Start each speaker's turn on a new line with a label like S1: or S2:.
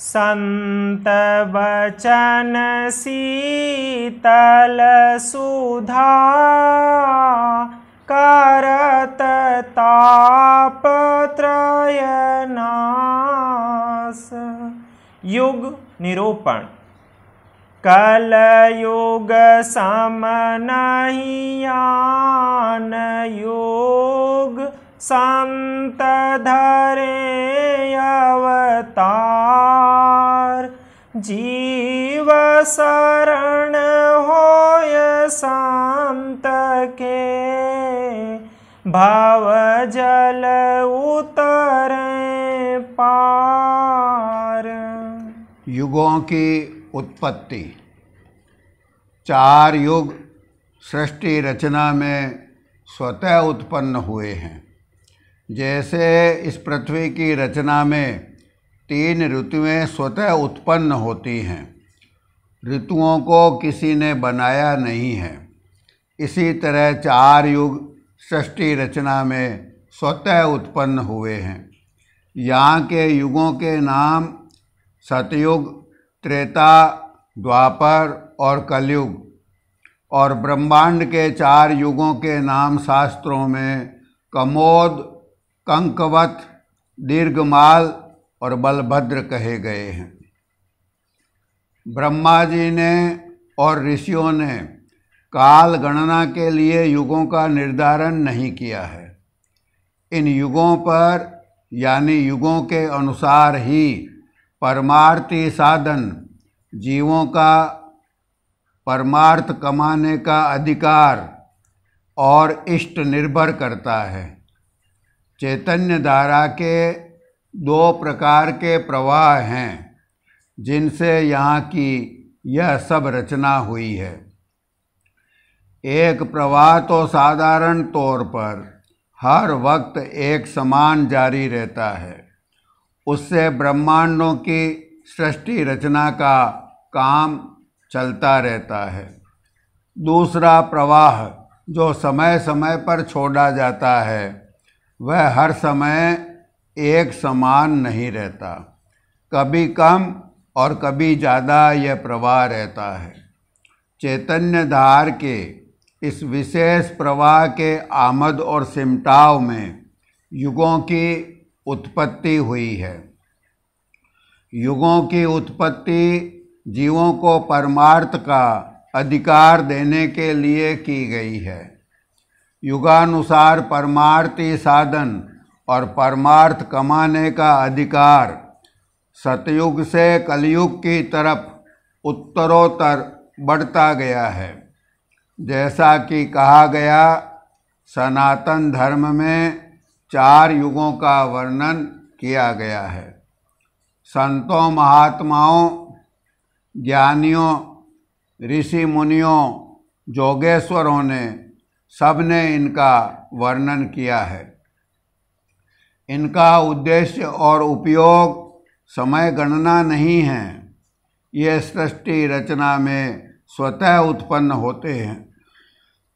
S1: संत वचन शीतल सुधा करत ताप त्रयनाश युग निरूपण कल युग सम नहीं योग संत धरे अवतार जीव शरण होय संत के भाव जल उतर
S2: पार युगों की उत्पत्ति चार युग सृष्टि रचना में स्वतः उत्पन्न हुए हैं जैसे इस पृथ्वी की रचना में तीन ऋतुएं स्वतः उत्पन्न होती हैं ऋतुओं को किसी ने बनाया नहीं है इसी तरह चार युग सृष्टि रचना में स्वतः उत्पन्न हुए हैं यहाँ के युगों के नाम सतयुग त्रेता द्वापर और कलयुग और ब्रह्मांड के चार युगों के नाम शास्त्रों में कमोद कंकवत दीर्घमाल और बलभद्र कहे गए हैं ब्रह्मा जी ने और ऋषियों ने काल गणना के लिए युगों का निर्धारण नहीं किया है इन युगों पर यानी युगों के अनुसार ही परमार्थी साधन जीवों का परमार्थ कमाने का अधिकार और इष्ट निर्भर करता है चैतन्य धारा के दो प्रकार के प्रवाह हैं जिनसे यहाँ की यह सब रचना हुई है एक प्रवाह तो साधारण तौर पर हर वक्त एक समान जारी रहता है उससे ब्रह्मांडों की सृष्टि रचना का काम चलता रहता है दूसरा प्रवाह जो समय समय पर छोड़ा जाता है वह हर समय एक समान नहीं रहता कभी कम और कभी ज़्यादा यह प्रवाह रहता है चैतन्य धार के इस विशेष प्रवाह के आमद और सिमटाव में युगों की उत्पत्ति हुई है युगों की उत्पत्ति जीवों को परमार्थ का अधिकार देने के लिए की गई है युगानुसार परमार्थी साधन और परमार्थ कमाने का अधिकार सतयुग से कलयुग की तरफ उत्तरोत्तर बढ़ता गया है जैसा कि कहा गया सनातन धर्म में चार युगों का वर्णन किया गया है संतों महात्माओं ज्ञानियों ऋषि मुनियों जोगेश्वरों ने सब ने इनका वर्णन किया है इनका उद्देश्य और उपयोग समय गणना नहीं है ये सृष्टि रचना में स्वतः उत्पन्न होते हैं